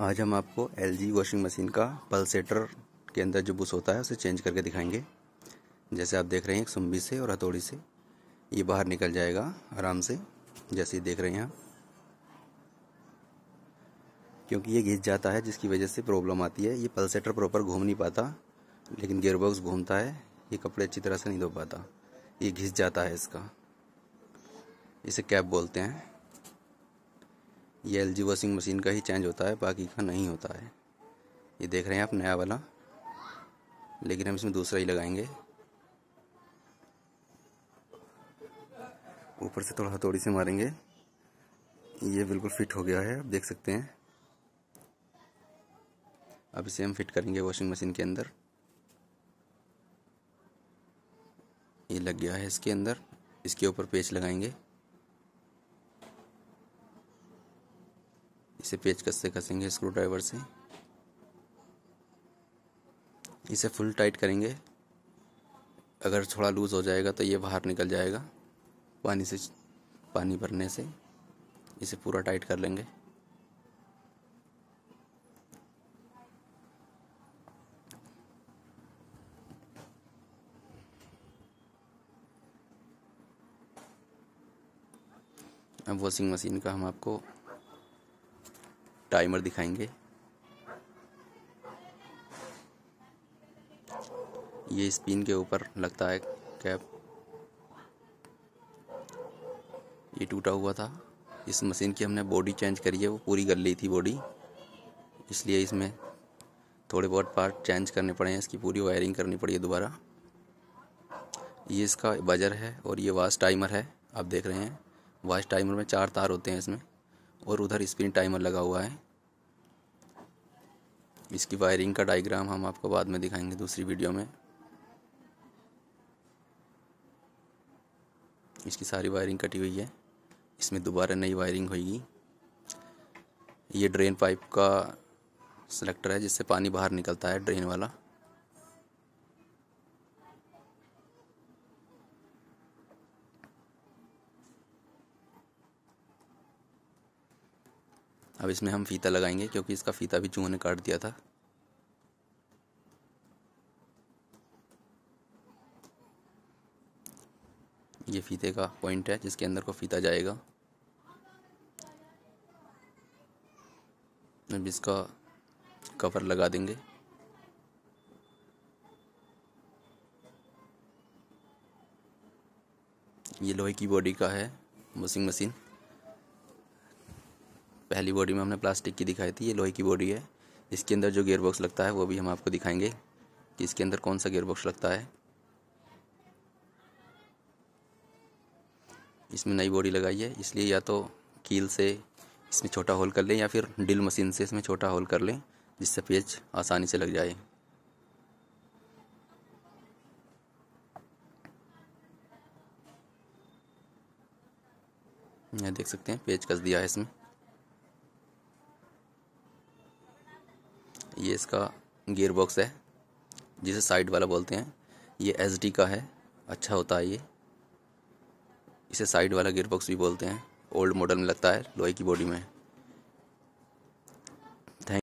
आज हम आपको एल जी वॉशिंग मशीन का पल्सेटर के अंदर जो बुश होता है उसे चेंज करके दिखाएंगे जैसे आप देख रहे हैं सुम्बी से और हथौड़ी से ये बाहर निकल जाएगा आराम से जैसे देख रहे हैं आप क्योंकि ये घिस जाता है जिसकी वजह से प्रॉब्लम आती है ये पल्सेटर प्रॉपर घूम नहीं पाता लेकिन गेयरबॉक्स घूमता है ये कपड़े अच्छी तरह से नहीं धो पाता ये घिस जाता है इसका इसे कैप बोलते हैं ये एल जी वॉशिंग मशीन का ही चेंज होता है बाकी का नहीं होता है ये देख रहे हैं आप नया वाला लेकिन हम इसमें दूसरा ही लगाएंगे ऊपर से थोड़ा हथौड़ी से मारेंगे ये बिल्कुल फिट हो गया है आप देख सकते हैं अब इसे हम फिट करेंगे वॉशिंग मशीन के अंदर ये लग गया है इसके अंदर इसके ऊपर पेच लगाएंगे इसे पेचकस से कसेंगे स्क्रू ड्राइवर से इसे फुल टाइट करेंगे अगर थोड़ा लूज़ हो जाएगा तो ये बाहर निकल जाएगा पानी से पानी भरने से इसे पूरा टाइट कर लेंगे अब वॉशिंग मशीन का हम आपको टाइमर दिखाएंगे ये स्पिन के ऊपर लगता है कैप ये टूटा हुआ था इस मशीन की हमने बॉडी चेंज करी है वो पूरी गल ली थी बॉडी इसलिए इसमें थोड़े बहुत पार्ट चेंज करने पड़े हैं इसकी पूरी वायरिंग करनी पड़ी है दोबारा ये इसका बजर है और ये वाश टाइमर है आप देख रहे हैं वाश टाइमर में चार तार होते हैं इसमें और उधर स्क्रीन टाइमर लगा हुआ है इसकी वायरिंग का डायग्राम हम आपको बाद में दिखाएंगे दूसरी वीडियो में इसकी सारी वायरिंग कटी हुई है इसमें दोबारा नई वायरिंग होगी ये ड्रेन पाइप का सिलेक्टर है जिससे पानी बाहर निकलता है ड्रेन वाला अब इसमें हम फीता लगाएंगे क्योंकि इसका फीता भी चूहों ने काट दिया था ये फीते का पॉइंट है जिसके अंदर को फीता जाएगा अब इसका कवर लगा देंगे ये लोहे की बॉडी का है वॉशिंग मशीन पहली बॉडी में हमने प्लास्टिक की दिखाई थी ये लोहे की बॉडी है इसके अंदर जो गेयरबॉक्स लगता है वो भी हम आपको दिखाएंगे कि इसके अंदर कौन सा गेयरबॉक्स लगता है इसमें नई बॉडी लगाई है इसलिए या तो कील से इसमें छोटा होल कर लें या फिर ड्रिल मशीन से इसमें छोटा होल कर लें जिससे पेज आसानी से लग जाए यह देख सकते हैं पेज कस दिया है इसमें ये इसका गियर बॉक्स है जिसे साइड वाला बोलते हैं ये एस का है अच्छा होता है ये इसे साइड वाला गियर बॉक्स भी बोलते हैं ओल्ड मॉडल में लगता है लोहे की बॉडी में